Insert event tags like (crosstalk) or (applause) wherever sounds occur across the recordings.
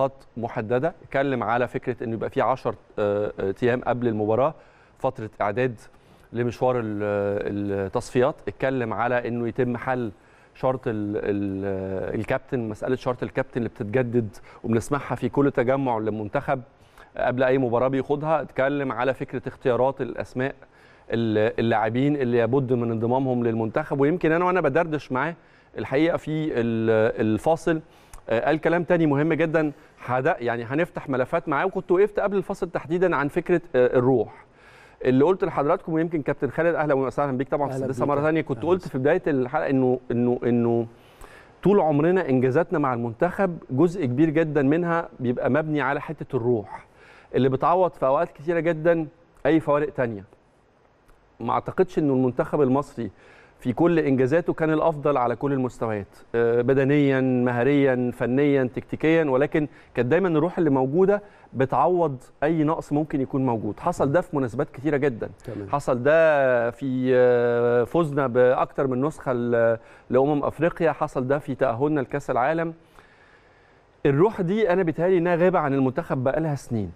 مواصفات محدده اتكلم على فكره انه يبقى في 10 آه، آه، ايام قبل المباراه فتره اعداد لمشوار التصفيات اتكلم على انه يتم حل شرط آه، الكابتن مساله شرط الكابتن اللي بتتجدد وبنسمعها في كل تجمع للمنتخب قبل اي مباراه بيخوضها اتكلم على فكره اختيارات الاسماء اللاعبين اللي يبد من انضمامهم للمنتخب ويمكن انا وانا بدردش معاه الحقيقه في الفاصل آه، قال كلام تاني مهم جدا يعني هنفتح ملفات معاه وكنت وقفت قبل الفصل تحديدا عن فكره آه، الروح اللي قلت لحضراتكم ويمكن كابتن خالد اهلا وسهلا بيك طبعا في السادسه مره ثانيه كنت قلت في بدايه الحلقه انه انه انه طول عمرنا انجازاتنا مع المنتخب جزء كبير جدا منها بيبقى مبني على حته الروح اللي بتعوض في اوقات كثيره جدا اي فوارق تانية ما اعتقدش انه المنتخب المصري في كل انجازاته كان الافضل على كل المستويات آه، بدنيا مهريا فنيا تكتيكيا ولكن كانت دايما الروح اللي موجوده بتعوض اي نقص ممكن يكون موجود حصل ده في مناسبات كثيره جدا تمام. حصل ده في آه، فوزنا باكثر من نسخه لامم افريقيا حصل ده في تاهلنا لكاس العالم الروح دي انا بيتهيألي انها غايبه عن المنتخب بقالها سنين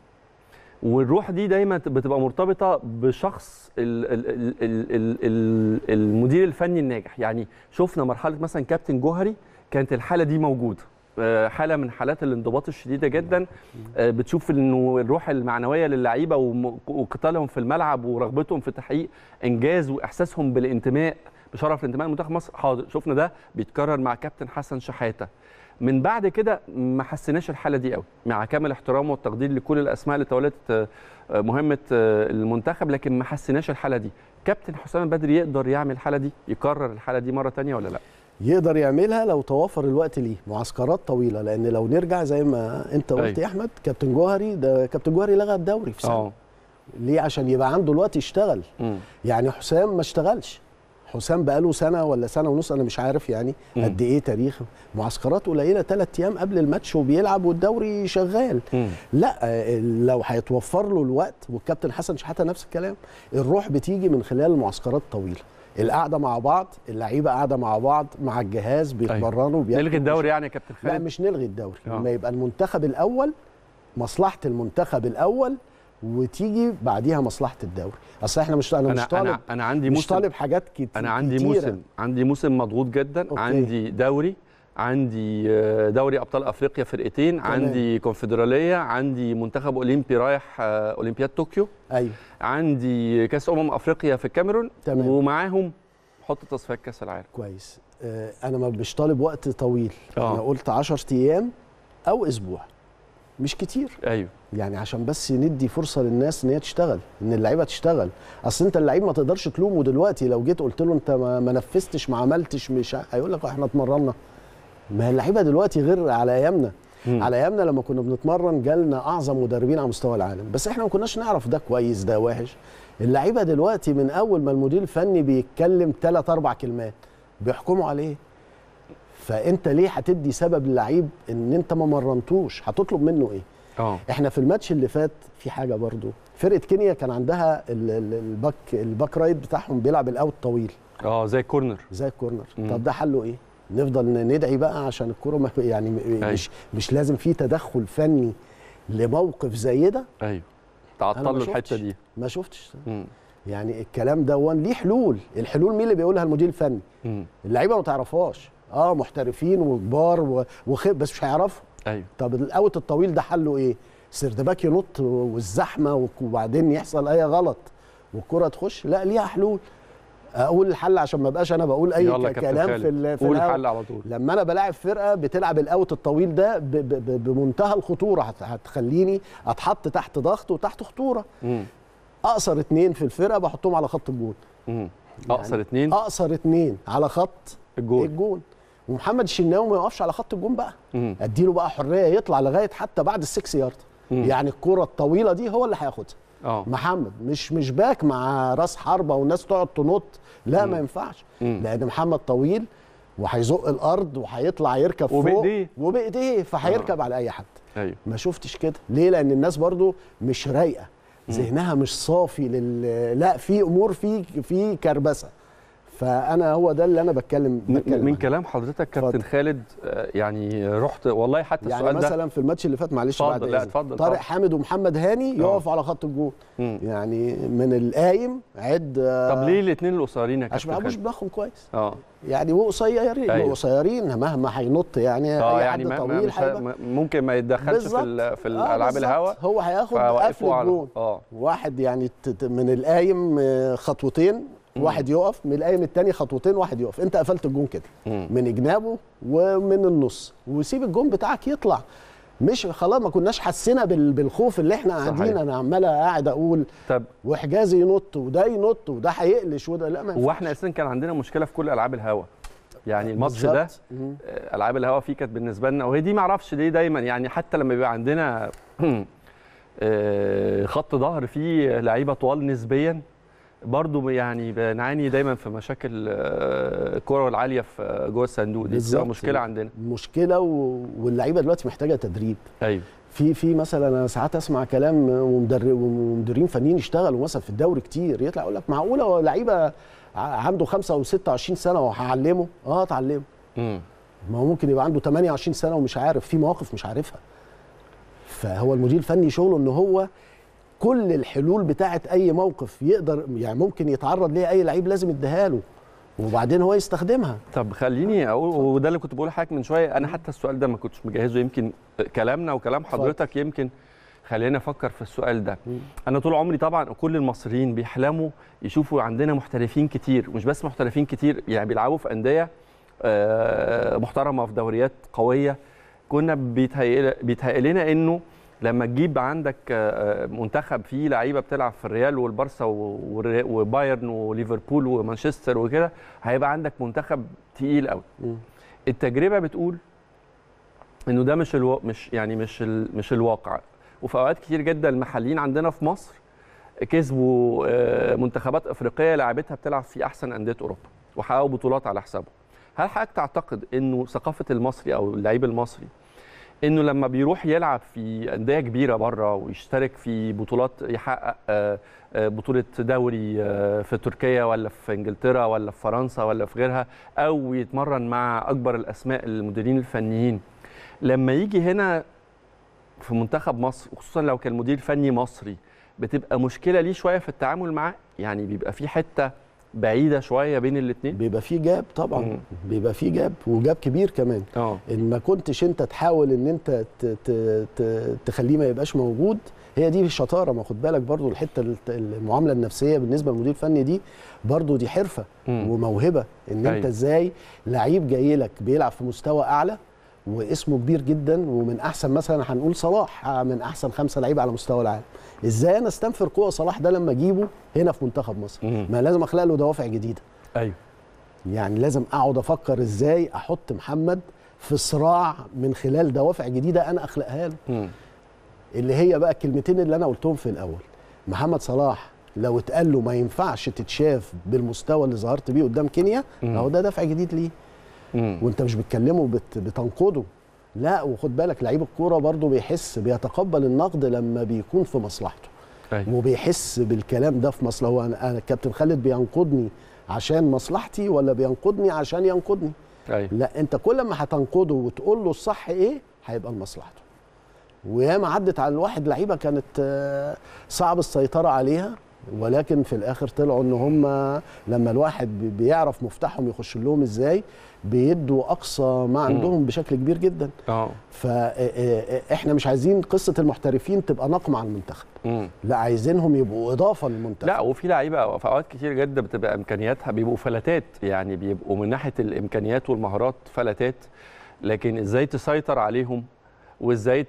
والروح دي دايما بتبقى مرتبطه بشخص الـ الـ الـ الـ الـ المدير الفني الناجح يعني شفنا مرحله مثلا كابتن جوهري كانت الحاله دي موجوده آه، حاله من حالات الانضباط الشديده جدا آه، بتشوف انه الروح المعنويه للعيبه وقتالهم في الملعب ورغبتهم في تحقيق انجاز واحساسهم بالانتماء بشرف الانتماء لمنتخب مصر حاضر شفنا ده بيتكرر مع كابتن حسن شحاته من بعد كده ما حسيناش الحاله دي قوي مع كامل احترامه والتقدير لكل الاسماء اللي تولت آه، آه، مهمه آه، المنتخب لكن ما حسيناش الحاله دي كابتن حسام بدري يقدر يعمل الحاله دي يكرر الحاله دي مره ثانيه ولا لا يقدر يعملها لو توفر الوقت ليه معسكرات طويله لان لو نرجع زي ما انت قلت يا احمد كابتن جوهري ده كابتن جوهري لغى الدوري في سنه أوه. ليه عشان يبقى عنده الوقت يشتغل م. يعني حسام ما اشتغلش حسام بقاله سنه ولا سنه ونص انا مش عارف يعني مم. قد ايه تاريخ معسكرات قليله ثلاث ايام قبل الماتش وبيلعب والدوري شغال مم. لا آه، لو هيتوفر له الوقت والكابتن حسن شحاته نفس الكلام الروح بتيجي من خلال المعسكرات الطويله القعده مع بعض اللعيبه قاعده مع بعض مع الجهاز طيب. بيتمرنوا أيوة. نلغي الدوري يعني يا كابتن خالد لا مش نلغي الدوري أوه. لما يبقى المنتخب الاول مصلحه المنتخب الاول وتيجي بعديها مصلحه الدوري اصل احنا مش انا, مش طالب أنا, عندي مش طالب حاجات كتير انا عندي موسم عندي موسم مضغوط جدا أوكي. عندي دوري عندي آه، دوري ابطال افريقيا فرقتين تمام. عندي كونفدراليه عندي منتخب اولمبي رايح آه، اولمبياد طوكيو ايوه عندي كاس امم افريقيا في الكاميرون تمام. ومعاهم حط تصفيات كاس العالم كويس آه، انا انا مش طالب وقت طويل أوه. انا قلت 10 ايام او اسبوع مش كتير ايوه يعني عشان بس ندي فرصه للناس ان هي تشتغل ان اللعيبه تشتغل اصل انت اللعيب ما تقدرش تلومه دلوقتي لو جيت قلت له انت ما نفذتش ما عملتش مش هيقول لك آه، احنا اتمرنا ما اللعيبه دلوقتي غير على ايامنا على ايامنا لما كنا بنتمرن جالنا اعظم مدربين على مستوى العالم بس احنا ما كناش نعرف ده كويس ده وحش اللعيبه دلوقتي من اول ما المدير الفني بيتكلم ثلاث اربع كلمات بيحكموا عليه فانت ليه هتدي سبب للعيب ان انت ما مرنتوش هتطلب منه ايه أوه. احنا في الماتش اللي فات في حاجه برضو فرقه كينيا كان عندها الباك الباك رايت بتاعهم بيلعب الاوت طويل اه زي الكورنر زي الكورنر مم. طب ده حله ايه نفضل ندعي بقى عشان الكوره يعني أيوه. مش مش لازم في تدخل فني لموقف زي ده ايوه تعطل له الحته دي ما شفتش مم. يعني الكلام ده ليه حلول الحلول مين اللي بيقولها المدير الفني اللعيبه ما تعرفهاش اه محترفين وكبار وخب بس مش هيعرفوا ايوه طب الاوت الطويل ده حله ايه؟ سردباك ينط والزحمه وبعدين يحصل اي غلط والكره تخش لا ليها حلول اقول الحل عشان ما ابقاش انا بقول اي كلام في ال في قول الحل على طول لما انا بلاعب فرقه بتلعب الاوت الطويل ده ب ب بمنتهى الخطوره هتخليني اتحط تحت ضغط وتحت خطوره مم. اقصر اثنين في الفرقه بحطهم على خط الجول يعني اقصر اثنين اقصر اثنين على خط الجول, الجول. ومحمد الشناوي ما يقفش على خط الجون بقى اديله بقى حريه يطلع لغايه حتى بعد السكس يارد يعني الكره الطويله دي هو اللي هياخدها اه. محمد مش مش باك مع راس حربه والناس تقعد تنط لا مم. ما ينفعش مم. لان محمد طويل وهيزق الارض وهيطلع يركب فوق وبايديه وبايديه فهيركب اه. على اي حد أيوه. ما شفتش كده ليه لان الناس برضو مش رايقه ذهنها مش صافي لل... لا في امور في في كربسه فانا هو ده اللي انا بتكلم, بتكلم من كلام حضرتك كابتن خالد آه، يعني رحت والله حتى يعني السؤال ده يعني مثلا في الماتش اللي فات معلش بعد لا اتفضل طارق حامد ومحمد هاني آه. يقفوا على خط الجول يعني من القايم عد آه، طب ليه الاثنين القصيرين يا كابتن عشان ما دماغهم كويس اه يعني وقصيرين أيوه. قصيرين مهما هينط يعني اه يعني حد طويل ما ممكن ما يتدخلش في في العاب الهواء هو هياخد قفل الجول اه واحد يعني من القايم خطوتين واحد يقف من القايم الثاني خطوتين واحد يقف انت قفلت الجون كده من جنابه ومن النص وسيب الجون بتاعك يطلع مش خلاص ما كناش حسينا بالخوف اللي احنا قاعدين انا عمال قاعد اقول طب وحجازي ينط وده ينط وده هيقلش وده لا ما واحنا اساسا كان عندنا مشكله في كل العاب الهوا يعني الماتش ده آه، العاب الهوا فيه كانت بالنسبه لنا وهي دي ما اعرفش ليه دايما يعني حتى لما بيبقى عندنا (clears throat) آه، خط ظهر فيه لعيبه طوال نسبيا برضو يعني بنعاني دايما في مشاكل آه، الكره العاليه في آه، جوه الصندوق دي بتبقى مشكله عندنا مشكله و... واللعيبه دلوقتي محتاجه تدريب ايوه في في مثلا انا ساعات اسمع كلام ومدرب آه، ومدربين فنيين يشتغلوا مثلا في الدوري كتير يطلع يقول لك معقوله لعيبه عنده 25 سنه وهعلمه اه اتعلمه ما هو ممكن يبقى عنده 28 سنه ومش عارف في مواقف مش عارفها فهو المدير الفني شغله ان هو كل الحلول بتاعه اي موقف يقدر يعني ممكن يتعرض ليها اي لعيب لازم يديها له وبعدين هو يستخدمها طب خليني اقول وده اللي كنت بقول لحضرتك من شويه انا حتى السؤال ده ما كنتش مجهزه يمكن كلامنا وكلام حضرتك يمكن خلينا افكر في السؤال ده انا طول عمري طبعا كل المصريين بيحلموا يشوفوا عندنا محترفين كتير ومش بس محترفين كتير يعني بيلعبوا في انديه آه، محترمه في دوريات قويه كنا بيتهيأ لنا انه لما تجيب عندك آه، آه، منتخب فيه لعيبه بتلعب في الريال والبارسا وبايرن وليفربول ومانشستر وكده هيبقى عندك منتخب تقيل قوي التجربه بتقول انه ده مش الو... مش يعني مش ال... مش الواقع وفي اوقات كتير جدا المحليين عندنا في مصر كسبوا آه، منتخبات افريقيه لعبتها بتلعب في احسن انديه اوروبا وحققوا بطولات على حسابهم هل حضرتك تعتقد انه ثقافه المصري او اللعيب المصري انه لما بيروح يلعب في انديه كبيره بره ويشترك في بطولات يحقق آه، آه، بطوله دوري آه، في تركيا ولا في انجلترا ولا في فرنسا ولا في غيرها او يتمرن مع اكبر الاسماء المديرين الفنيين لما يجي هنا في منتخب مصر خصوصا لو كان مدير فني مصري بتبقى مشكله ليه شويه في التعامل معاه يعني بيبقى في حته بعيده شويه بين الاثنين بيبقى في جاب طبعا مم. بيبقى في جاب وجاب كبير كمان أوه. ان ما كنتش انت تحاول ان انت تخليه ما يبقاش موجود هي دي الشطاره ما خد بالك برضو الحته المعامله النفسيه بالنسبه للمدير الفني دي برضو دي حرفه مم. وموهبه ان انت أيوه. ازاي لعيب جاي لك بيلعب في مستوى اعلى واسمه كبير جدا ومن احسن مثلا هنقول صلاح آه، من احسن خمسه لعيبه على مستوى العالم ازاي انا استنفر قوه صلاح ده لما اجيبه هنا في منتخب مصر ما لازم اخلق له دوافع جديده ايوه يعني لازم اقعد افكر ازاي احط محمد في صراع من خلال دوافع جديده انا اخلقها له اللي هي بقى الكلمتين اللي انا قلتهم في الاول محمد صلاح لو اتقال له ما ينفعش تتشاف بالمستوى اللي ظهرت بيه قدام كينيا اهو ده دافع جديد ليه مم. وانت مش بتكلمه بت... بتنقده لا وخد بالك لعيب الكوره برضه بيحس بيتقبل النقد لما بيكون في مصلحته أي. أيوة. وبيحس بالكلام ده في مصلحه هو انا الكابتن خالد بينقدني عشان مصلحتي ولا بينقدني عشان ينقدني أيوة. لا انت كل ما هتنقده وتقول له الصح ايه هيبقى لمصلحته وياما عدت على الواحد لعيبه كانت آه، صعب السيطره عليها ولكن في الاخر طلعوا ان هم لما الواحد بيعرف مفتاحهم يخش لهم ازاي بيدوا اقصى ما عندهم م. بشكل كبير جدا اه فاحنا آه، آه، مش عايزين قصه المحترفين تبقى نقمه على المنتخب م. لا عايزينهم يبقوا اضافه للمنتخب لا وفي لعيبه في اوقات كتير جدا بتبقى امكانياتها بيبقوا فلتات يعني بيبقوا من ناحيه الامكانيات والمهارات فلتات لكن ازاي تسيطر عليهم وازاي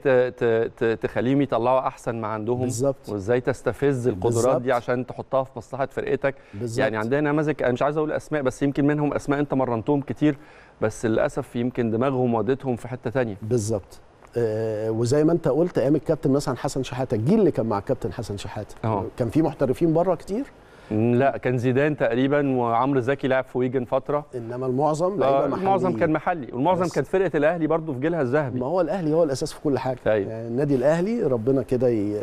تخليهم يطلعوا احسن ما عندهم بالزبط. وازاي تستفز القدرات بالزبط. دي عشان تحطها في مصلحه فرقتك بالزبط. يعني عندنا نماذج انا مش عايز اقول اسماء بس يمكن منهم اسماء انت مرنتهم كتير بس للاسف يمكن دماغهم وادتهم في حته ثانيه بالظبط آه، وزي ما انت قلت ايام الكابتن مثلا حسن شحاته الجيل اللي كان مع الكابتن حسن شحاته كان في محترفين بره كتير لا كان زيدان تقريبا وعمرو زكي لعب في ويجن فتره انما المعظم لعيبه آه، محليه المعظم كان محلي والمعظم كانت فرقه الاهلي برضه في جيلها الذهبي ما هو الاهلي هو الاساس في كل حاجه طيب. يعني النادي الاهلي ربنا كده ي...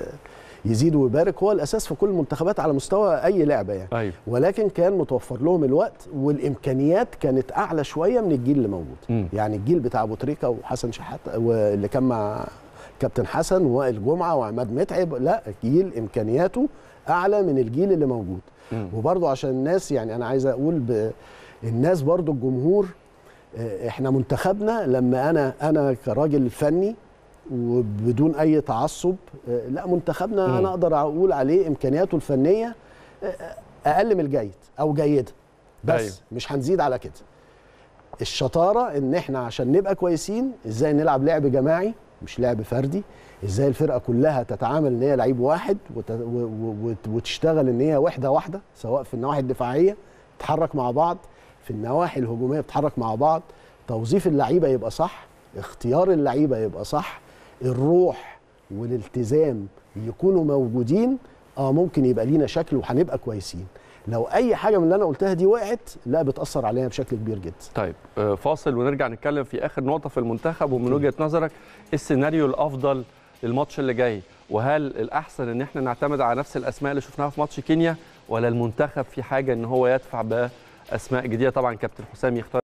يزيد ويبارك هو الاساس في كل المنتخبات على مستوى اي لعبه يعني أيوة. ولكن كان متوفر لهم الوقت والامكانيات كانت اعلى شويه من الجيل اللي موجود م. يعني الجيل بتاع ابو تريكه وحسن شحاته واللي كان مع كابتن حسن وائل جمعه وعماد متعب لا جيل امكانياته اعلى من الجيل اللي موجود وبرضه عشان الناس يعني انا عايز اقول الناس برضه الجمهور آه، احنا منتخبنا لما انا انا كراجل فني وبدون اي تعصب آه، لا منتخبنا مم. انا اقدر اقول عليه امكانياته الفنيه آه، اقل من الجيد او جيده بس أيوه. مش هنزيد على كده الشطاره ان احنا عشان نبقى كويسين ازاي نلعب لعب جماعي مش لعب فردي ازاي الفرقه كلها تتعامل ان هي لعيب واحد وتشتغل ان هي وحده واحده سواء في النواحي الدفاعيه تتحرك مع بعض في النواحي الهجوميه بتتحرك مع بعض توظيف اللعيبه يبقى صح اختيار اللعيبه يبقى صح الروح والالتزام يكونوا موجودين اه ممكن يبقى لينا شكل وهنبقى كويسين لو اي حاجه من اللي انا قلتها دي وقعت لا بتاثر علينا بشكل كبير جدا طيب آه، فاصل ونرجع نتكلم في اخر نقطه في المنتخب ومن وجهه نظرك السيناريو الافضل للماتش اللي جاي وهل الاحسن ان احنا نعتمد على نفس الاسماء اللي شفناها في ماتش كينيا ولا المنتخب في حاجه ان هو يدفع باسماء جديده طبعا كابتن حسام يختار